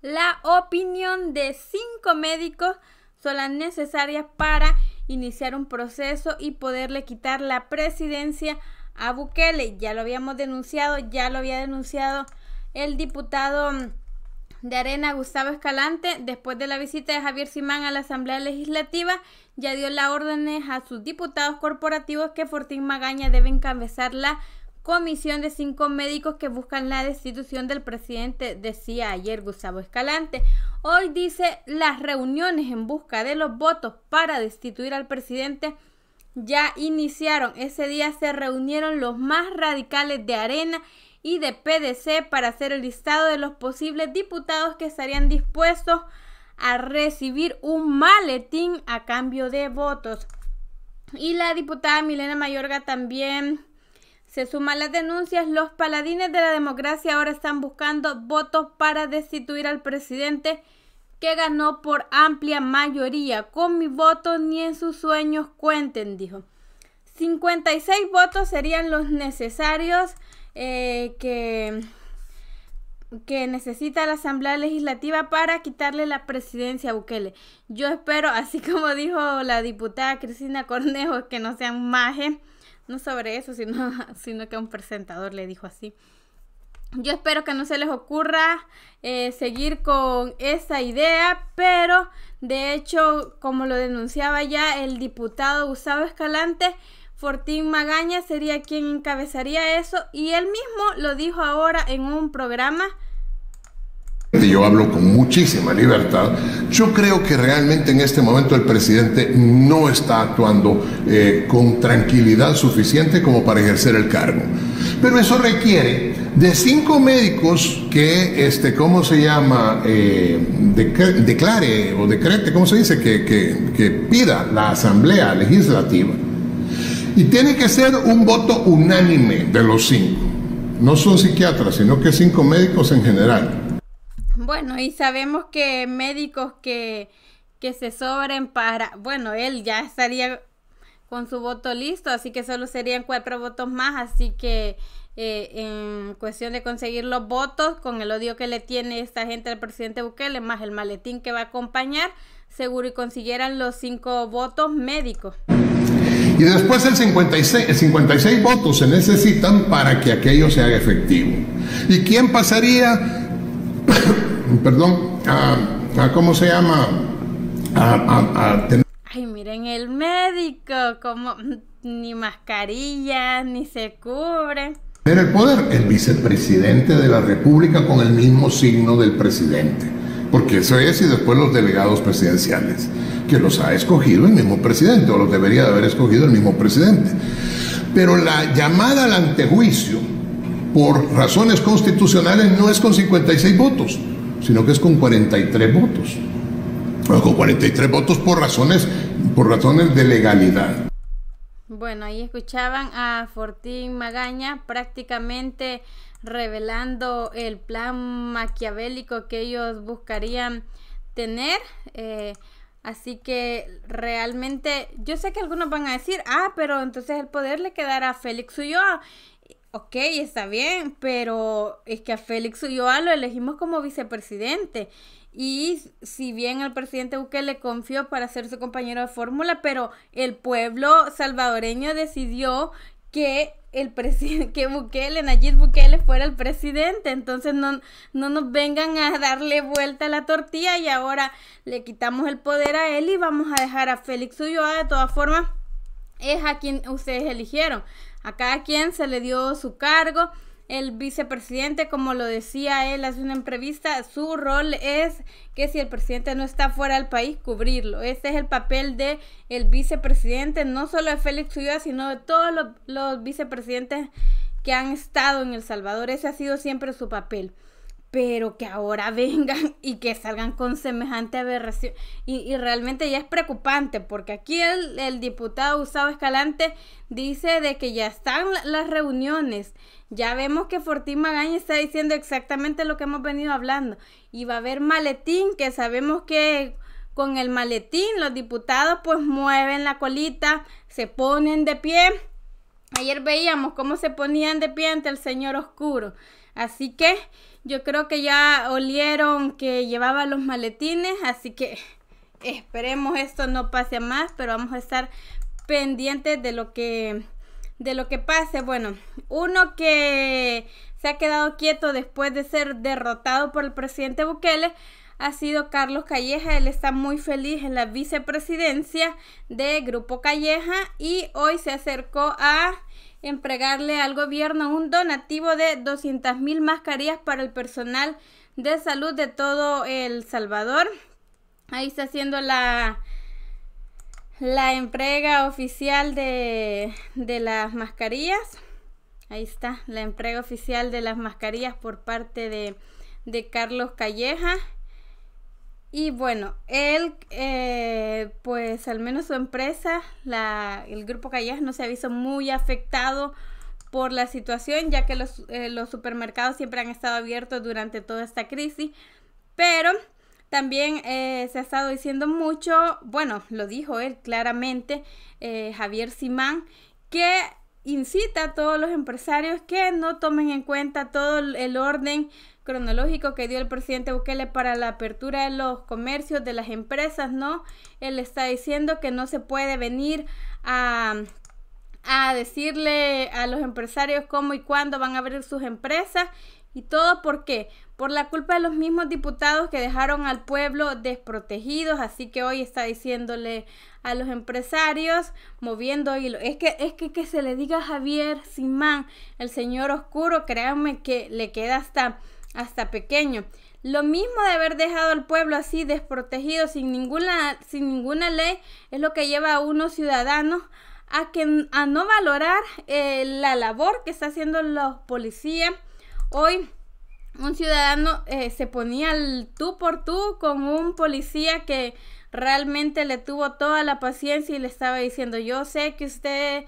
la opinión de cinco médicos son las necesarias para iniciar un proceso y poderle quitar la presidencia a Bukele. Ya lo habíamos denunciado, ya lo había denunciado el diputado mm, de Arena Gustavo Escalante, después de la visita de Javier Simán a la Asamblea Legislativa, ya dio las órdenes a sus diputados corporativos que Fortín Magaña debe encabezar la comisión de cinco médicos que buscan la destitución del presidente, decía ayer Gustavo Escalante. Hoy dice las reuniones en busca de los votos para destituir al presidente ya iniciaron. Ese día se reunieron los más radicales de Arena y de PDC para hacer el listado de los posibles diputados que estarían dispuestos a recibir un maletín a cambio de votos. Y la diputada Milena Mayorga también se suman las denuncias, los paladines de la democracia ahora están buscando votos para destituir al presidente que ganó por amplia mayoría. Con mi voto ni en sus sueños cuenten, dijo. 56 votos serían los necesarios eh, que, que necesita la Asamblea Legislativa para quitarle la presidencia a Bukele. Yo espero, así como dijo la diputada Cristina Cornejo, que no sean majes, no sobre eso, sino, sino que un presentador le dijo así. Yo espero que no se les ocurra eh, seguir con esa idea, pero de hecho, como lo denunciaba ya el diputado Gustavo Escalante, Fortín Magaña sería quien encabezaría eso y él mismo lo dijo ahora en un programa y yo hablo con muchísima libertad, yo creo que realmente en este momento el presidente no está actuando eh, con tranquilidad suficiente como para ejercer el cargo. Pero eso requiere de cinco médicos que, este, ¿cómo se llama? Eh, declare o decrete, ¿cómo se dice? Que, que, que pida la Asamblea Legislativa. Y tiene que ser un voto unánime de los cinco. No son psiquiatras, sino que cinco médicos en general bueno, y sabemos que médicos que, que se sobren para, bueno, él ya estaría con su voto listo, así que solo serían cuatro votos más, así que eh, en cuestión de conseguir los votos, con el odio que le tiene esta gente al presidente Bukele, más el maletín que va a acompañar, seguro y consiguieran los cinco votos médicos. Y después el 56, el 56 votos se necesitan para que aquello se haga efectivo. ¿Y quién pasaría perdón, ¿cómo se llama? A, Ay, miren el médico, como mm, ni mascarilla, ni se cubre. Tener el poder, el vicepresidente de la República con el mismo signo del presidente porque eso es, y después los delegados presidenciales, que los ha escogido el mismo presidente, o los debería de haber escogido el mismo presidente. Pero la llamada al antejuicio por razones constitucionales no es con 56 votos, sino que es con 43 votos. con 43 votos por razones, por razones de legalidad. Bueno, ahí escuchaban a Fortín Magaña prácticamente revelando el plan maquiavélico que ellos buscarían tener. Eh, así que realmente yo sé que algunos van a decir, ah, pero entonces el poder le quedará a Félix Ulloa. Ok, está bien, pero es que a Félix Ulloa lo elegimos como vicepresidente. Y si bien el presidente le confió para ser su compañero de fórmula, pero el pueblo salvadoreño decidió que el que Bukele, Nayib Bukele fuera el presidente, entonces no, no nos vengan a darle vuelta a la tortilla y ahora le quitamos el poder a él y vamos a dejar a Félix Ulloa de todas formas es a quien ustedes eligieron. A cada quien se le dio su cargo. El vicepresidente, como lo decía él hace una entrevista, su rol es que si el presidente no está fuera del país, cubrirlo. Este es el papel de el vicepresidente, no solo de Félix Ulloa, sino de todos los vicepresidentes que han estado en El Salvador. Ese ha sido siempre su papel pero que ahora vengan y que salgan con semejante aberración. Y, realmente ya es preocupante, porque aquí el, diputado Usado Escalante dice de que ya están las reuniones. Ya vemos que Fortín Magaña está diciendo exactamente lo que hemos venido hablando. Y va a haber maletín, que sabemos que con el maletín los diputados pues mueven la colita, se ponen de pie. Ayer veíamos cómo se ponían de pie ante el señor oscuro. Así que yo creo que ya olieron que llevaba los maletines, así que esperemos esto no pase más, pero vamos a estar pendientes de lo que de lo que pase. Bueno, uno que se ha quedado quieto después de ser derrotado por el presidente Bukele ha sido Carlos Calleja. Él está muy feliz en la vicepresidencia de Grupo Calleja y hoy se acercó a empregarle al gobierno un donativo de mil mascarillas para el personal de salud de todo El Salvador. Ahí está haciendo la, la entrega oficial de, de las mascarillas. Ahí está, la entrega oficial de las mascarillas por parte de, de Carlos Calleja. Y bueno, él, eh, pues al menos su empresa, la, el grupo Callejas, no se ha visto muy afectado por la situación, ya que los, eh, supermercados siempre han estado abiertos durante toda esta crisis. Pero también eh, se ha estado diciendo mucho, bueno, lo dijo él claramente, Javier Simán, que incita a todos los empresarios que no tomen en cuenta todo el orden cronológico que dio el presidente Bukele para la apertura de los comercios, de las empresas, ¿no? Él está diciendo que no se puede venir a a decirle a los empresarios cómo y cuándo van a abrir sus empresas y todo por qué? Por la culpa de los mismos diputados que dejaron al pueblo desprotegidos, así que hoy está diciéndole a los empresarios moviendo hilo. Es que es que que se le diga a Javier Simán, el señor oscuro, créanme que le queda hasta hasta pequeño. Lo mismo de haber dejado al pueblo así desprotegido sin ninguna, sin ninguna ley es lo que lleva a unos ciudadanos a, que, a no valorar eh, la labor que está haciendo los policías. Hoy un ciudadano eh, se ponía tú por tú con un policía que realmente le tuvo toda la paciencia y le estaba diciendo yo sé que usted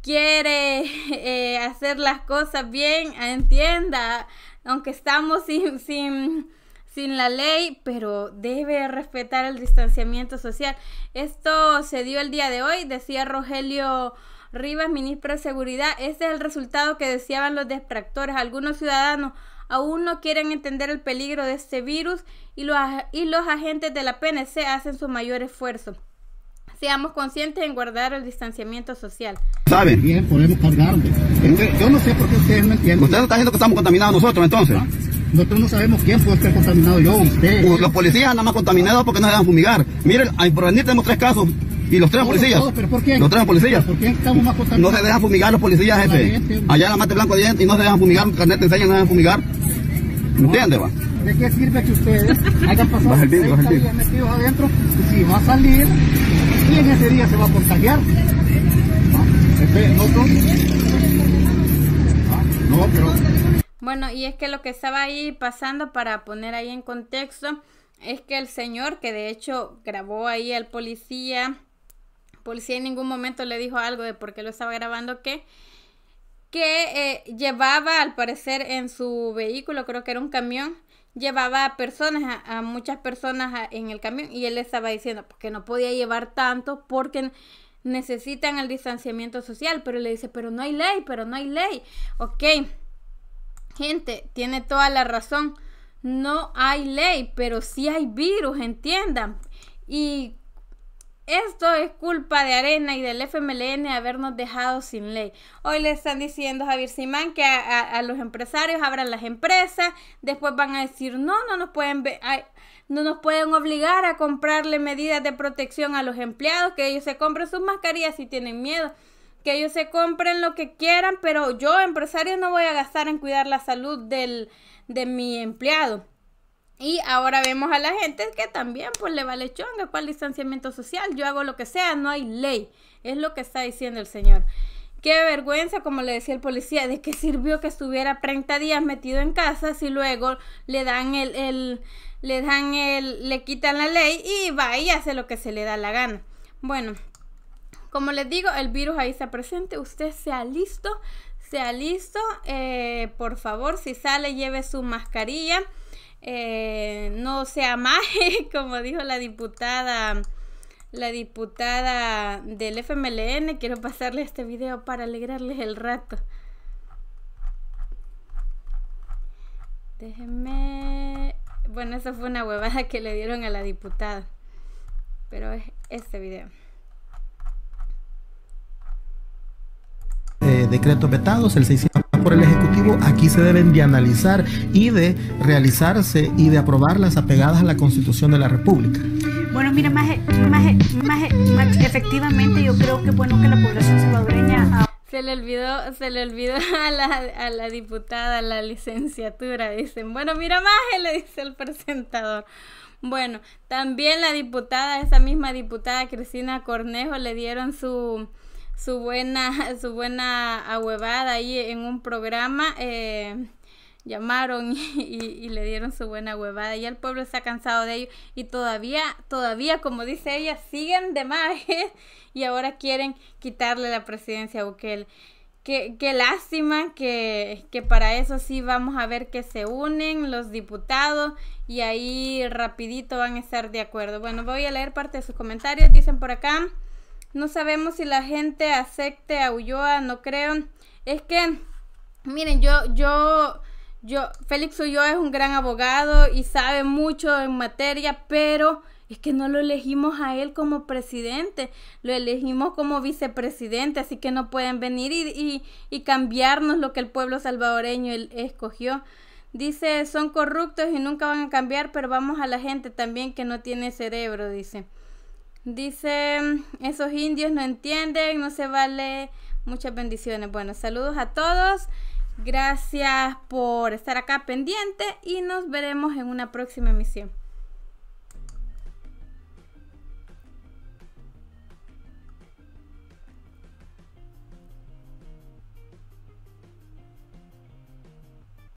quiere eh, hacer las cosas bien, entienda, aunque estamos sin, sin, sin la ley, pero debe respetar el distanciamiento social. Esto se dio el día de hoy, decía Rogelio Rivas, ministro de Seguridad. Este es el resultado que deseaban los detractores. Algunos ciudadanos aún no quieren entender el peligro de este virus y los agentes de la PNC hacen su mayor esfuerzo. Seamos conscientes en guardar el distanciamiento social. ¿Saben? Bien, podemos cargarlo. Yo no sé por qué ustedes no entienden. Ustedes están diciendo que estamos contaminados nosotros, entonces. Nosotros no sabemos quién puede estar contaminado, yo, o usted. los policías nada más contaminados porque no se dejan fumigar. Miren, por venir tenemos tres casos y los tres policías. por qué? Los tres policías. ¿Por qué estamos más contaminados? No se dejan fumigar los policías, jefe. gente, Allá en la mate blanco y no se dejan fumigar, carnet te enseñan, no se dejan fumigar. ¿Me entiendes? ¿De qué sirve que ustedes hayan pasado seis días metidos adentro? Y si va a salir, ¿Quién ese día se va a ah, No, pero... Bueno, y es que lo que estaba ahí pasando, para poner ahí en contexto, es que el señor que de hecho grabó ahí al policía, policía en ningún momento le dijo algo de por qué lo estaba grabando, que que eh, llevaba al parecer en su vehículo, creo que era un camión, llevaba a personas, a, muchas personas en el camión y él estaba diciendo pues que no podía llevar tanto porque necesitan el distanciamiento social, pero le dice, pero no hay ley, pero no hay ley. Ok, gente, tiene toda la razón, no hay ley, pero sí hay virus, entiendan. Y esto es culpa de Arena y del FMLN habernos dejado sin ley. Hoy le están diciendo a Javier Simán que a, los empresarios abran las empresas, después van a decir no, no nos pueden no nos pueden obligar a comprarle medidas de protección a los empleados, que ellos se compren sus mascarillas si tienen miedo, que ellos se compren lo que quieran, pero yo empresario no voy a gastar en cuidar la salud del, de mi empleado. Y ahora vemos a la gente que también pues le vale chonga cuál distanciamiento social, yo hago lo que sea, no hay ley, es lo que está diciendo el señor. Qué vergüenza, como le decía el policía, de qué sirvió que estuviera 30 días metido en casa si luego le dan el, el le dan el, le quitan la ley y va y hace lo que se le da la gana. Bueno, como les digo, el virus ahí está presente, usted sea listo, sea listo, eh, por favor, si sale lleve su mascarilla. Eh, no sea amaje como dijo la diputada, la diputada del FMLN. Quiero pasarle este video para alegrarles el rato. Déjenme... Bueno, esa fue una huevada que le dieron a la diputada. Pero es este video. decretos vetados, el 600 por el Ejecutivo, aquí se deben de analizar y de realizarse y de aprobar las apegadas a la Constitución de la República. Bueno, mira, más, más, más, efectivamente yo creo que bueno que la población salvadoreña... Se le olvidó, se le olvidó a la, a la diputada la licenciatura, dicen. Bueno, mira, más le dice el presentador. Bueno, también la diputada, esa misma diputada Cristina Cornejo, le dieron su su buena, su buena ahuevada ahí en un programa. Eh, llamaron y, le dieron su buena huevada. y el pueblo está cansado de ello y todavía, todavía, como dice ella, siguen de más y ahora quieren quitarle la presidencia a Bukele. Qué, qué lástima que, que, para eso sí vamos a ver que se unen los diputados y ahí rapidito van a estar de acuerdo. Bueno, voy a leer parte de sus comentarios. Dicen por acá. No sabemos si la gente acepte a Ulloa, no creo. Es que, miren, yo, yo, yo, Félix Ulloa es un gran abogado y sabe mucho en materia, pero es que no lo elegimos a él como presidente, lo elegimos como vicepresidente, así que no pueden venir y, y, y cambiarnos lo que el pueblo salvadoreño escogió. Dice, son corruptos y nunca van a cambiar, pero vamos a la gente también que no tiene cerebro, dice. Dice, esos indios no entienden, no se vale. Muchas bendiciones. Bueno, saludos a todos. Gracias por estar acá pendiente y nos veremos en una próxima emisión.